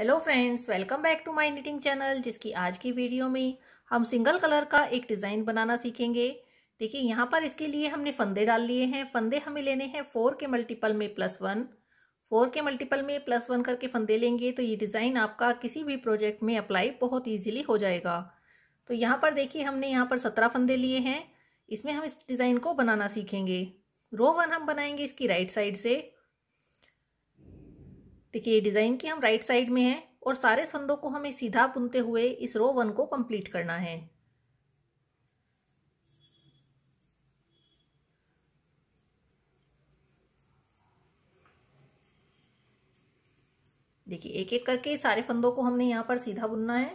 hello friends welcome back to my knitting channel जिसकी आज की वीडियो में हम सिंगल कलर का एक डिज़ाइन बनाना सीखेंगे देखिए यहाँ पर इसके लिए हमने फंदे डाल लिए हैं फंदे हमें लेने हैं फोर के मल्टीपल में प्लस वन फोर के मल्टीपल में प्लस वन करके फंदे लेंगे तो ये डिज़ाइन आपका किसी भी प्रोजेक्ट में अप्लाई बहुत ईजिली हो जाएगा तो यहाँ पर देखिए हमने यहाँ पर सत्रह फंदे लिए हैं इसमें हम इस डिज़ाइन को बनाना सीखेंगे रो वन हम बनाएंगे इसकी राइट साइड से देखिए डिजाइन की हम राइट साइड में हैं और सारे फंदों को हमें सीधा बुनते हुए इस रो वन को कंप्लीट करना है देखिए एक एक करके सारे फंदों को हमने यहाँ पर सीधा बुनना है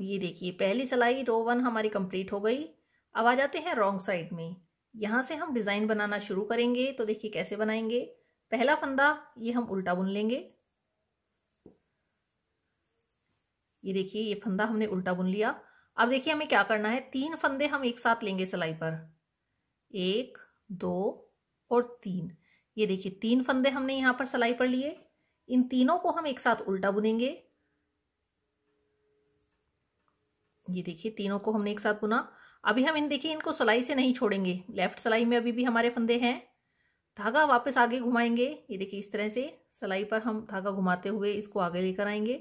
ये देखिए पहली सिलाई रो वन हमारी कंप्लीट हो गई अब आ जाते हैं रॉन्ग साइड में यहाँ से हम डिज़ाइन बनाना शुरू करेंगे तो देखिए कैसे बनाएंगे पहला फंदा ये हम उल्टा बुन लेंगे ये देखिए ये फंदा हमने उल्टा बुन लिया अब देखिए हमें क्या करना है तीन फंदे हम एक साथ लेंगे सिलाई पर एक दो और तीन ये देखिए तीन फंदे हमने यहाँ पर सिलाई पर लिए इन तीनों को हम एक साथ उल्टा बुनेंगे ये देखिए तीनों को हमने एक साथ बुना अभी हम इन देखिए इनको सलाई से नहीं छोड़ेंगे लेफ्ट सलाई में अभी भी हमारे फंदे हैं धागा वापस आगे घुमाएंगे ये देखिए इस तरह से सलाई पर हम धागा घुमाते हुए इसको आगे लेकर आएंगे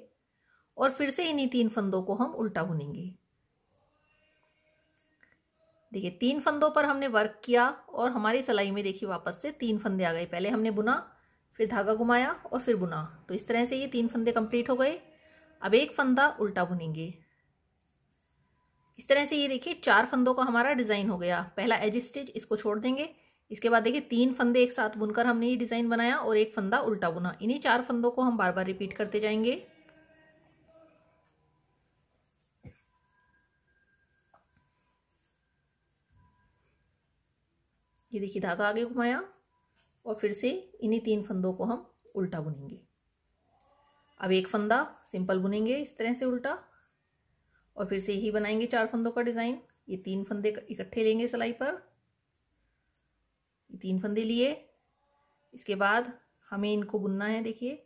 और फिर से इन्हीं तीन फंदों को हम उल्टा बुनेंगे देखिए तीन फंदों पर हमने वर्क किया और हमारी सलाई में देखिए वापस से तीन फंदे आ गए पहले हमने बुना फिर धागा घुमाया और फिर बुना तो इस तरह से ये तीन फंदे कंप्लीट हो गए अब एक फंदा उल्टा बुनेंगे इस तरह से ये देखिए चार फंदों का हमारा डिज़ाइन हो गया पहला एज स्टिच इसको छोड़ देंगे इसके बाद देखिए तीन फंदे एक साथ बुनकर हमने ये डिज़ाइन बनाया और एक फंदा उल्टा बुना इन्हीं चार फंदों को हम बार बार रिपीट करते जाएंगे ये देखिए धागा आगे घुमाया और फिर से इन्हीं तीन फंदों को हम उल्टा बुनेंगे अब एक फंदा सिंपल बुनेंगे इस तरह से उल्टा और फिर से यही बनाएंगे चार फंदों का डिज़ाइन ये तीन फंदे इकट्ठे लेंगे सिलाई पर ये तीन फंदे लिए इसके बाद हमें इनको बुनना है देखिए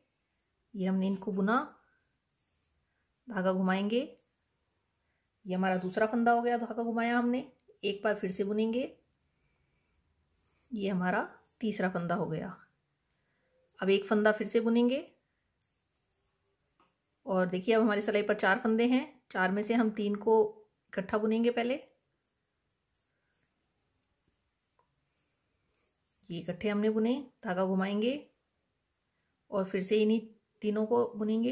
ये हमने इनको बुना धागा घुमाएंगे ये हमारा दूसरा फंदा हो गया धागा घुमाया हमने एक बार फिर से बुनेंगे ये हमारा तीसरा फंदा हो गया अब एक फंदा फिर से बुनेंगे और देखिए अब हमारी सिलाई पर चार फंदे हैं चार में से हम तीन को इकट्ठा बुनेंगे पहले ये इकट्ठे हमने बुने धागा घुमाएंगे और फिर से इन्हीं तीनों को बुनेंगे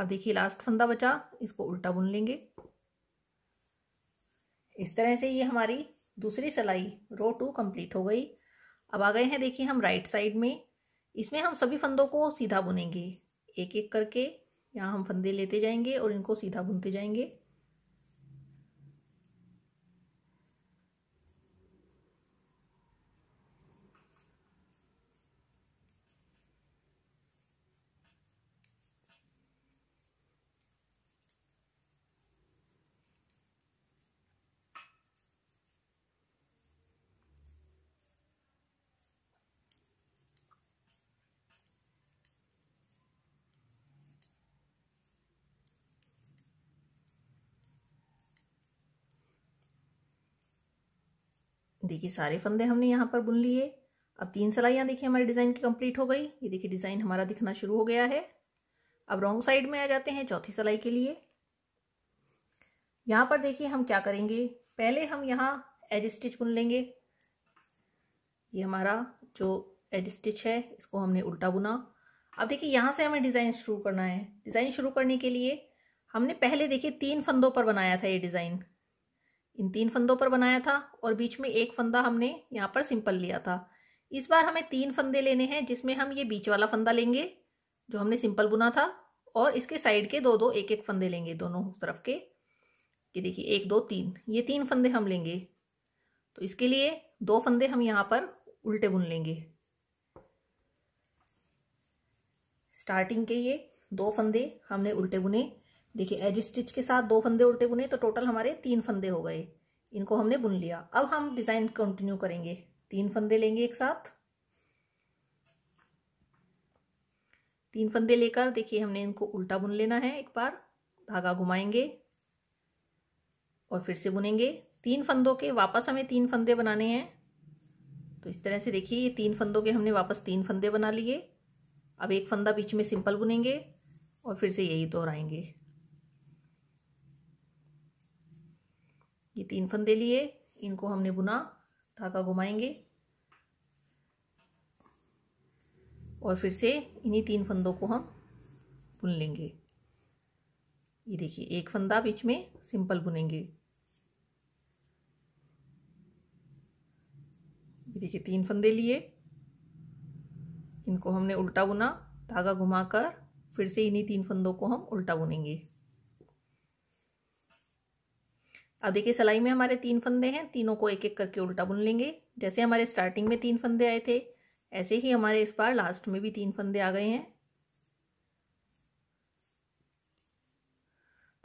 अब देखिए लास्ट फंदा बचा इसको उल्टा बुन लेंगे इस तरह से ये हमारी दूसरी सिलाई रो टू कंप्लीट हो गई अब आ गए हैं देखिए हम राइट साइड में इसमें हम सभी फंदों को सीधा बुनेंगे एक एक करके यहाँ हम फंदे लेते जाएंगे और इनको सीधा बुनते जाएंगे देखिए सारे फंदे हमने यहाँ पर बुन लिए अब तीन सिलाइयाँ देखिए हमारी डिज़ाइन की कंप्लीट हो गई ये देखिए डिज़ाइन हमारा दिखना शुरू हो गया है अब रॉन्ग साइड में आ जाते हैं चौथी सिलाई के लिए यहाँ पर देखिए हम क्या करेंगे पहले हम यहाँ एज स्टिच बुन लेंगे ये हमारा जो एज स्टिच है इसको हमने उल्टा बुना अब देखिए यहाँ से हमें डिज़ाइन शुरू करना है डिज़ाइन शुरू करने के लिए हमने पहले देखिए तीन फंदों पर बनाया था ये डिज़ाइन इन तीन फंदों पर बनाया था और बीच में एक फंदा हमने यहाँ पर सिंपल लिया था इस बार हमें तीन फंदे लेने हैं जिसमें हम ये बीच वाला फंदा लेंगे जो हमने सिंपल बुना था और इसके साइड के दो दो एक एक फंदे लेंगे दोनों तरफ के ये देखिए एक दो तीन ये तीन फंदे हम लेंगे तो इसके लिए दो फंदे हम यहाँ पर उल्टे बुन लेंगे स्टार्टिंग के ये दो फंदे हमने उल्टे बुने देखिए एज स्टिच के साथ दो फंदे उल्टे बुने तो टोटल हमारे तीन फंदे हो गए इनको हमने बुन लिया अब हम डिजाइन कंटिन्यू करेंगे तीन फंदे लेंगे एक साथ तीन फंदे लेकर देखिए हमने इनको उल्टा बुन लेना है एक बार धागा घुमाएंगे और फिर से बुनेंगे तीन फंदों के वापस हमें तीन फंदे बनाने हैं तो इस तरह से देखिए ये तीन फंदों के हमने वापस तीन फंदे बना लिए अब एक फंदा बीच में सिंपल बुनेंगे और फिर से यही दोहराएंगे ये तीन फंदे लिए इनको हमने बुना धागा घुमाएंगे और फिर से इन्हीं तीन फंदों को हम बुन लेंगे ये देखिए एक फंदा बीच में सिंपल बुनेंगे ये देखिए तीन फंदे लिए इनको हमने उल्टा बुना धागा घुमाकर फिर से इन्हीं तीन फंदों को हम उल्टा बुनेंगे अब देखिए सिलाई में हमारे तीन फंदे हैं तीनों को एक एक करके उल्टा बुन लेंगे जैसे हमारे स्टार्टिंग में तीन फंदे आए थे ऐसे ही हमारे इस बार लास्ट में भी तीन फंदे आ गए हैं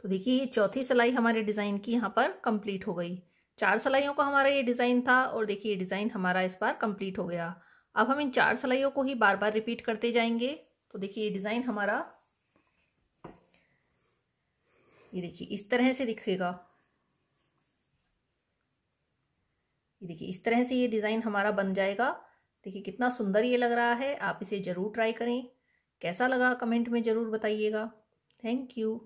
तो देखिए ये चौथी सिलाई हमारे डिज़ाइन की यहाँ पर कंप्लीट हो गई चार सिलाइयों का हमारा ये डिज़ाइन था और देखिए ये डिज़ाइन हमारा इस बार कंप्लीट हो गया अब हम इन चार सिलाइयों को ही बार बार रिपीट करते जाएंगे तो देखिए ये डिज़ाइन हमारा ये देखिए इस तरह से दिखेगा ये देखिए इस तरह से ये डिज़ाइन हमारा बन जाएगा देखिए कितना सुंदर ये लग रहा है आप इसे ज़रूर ट्राई करें कैसा लगा कमेंट में ज़रूर बताइएगा थैंक यू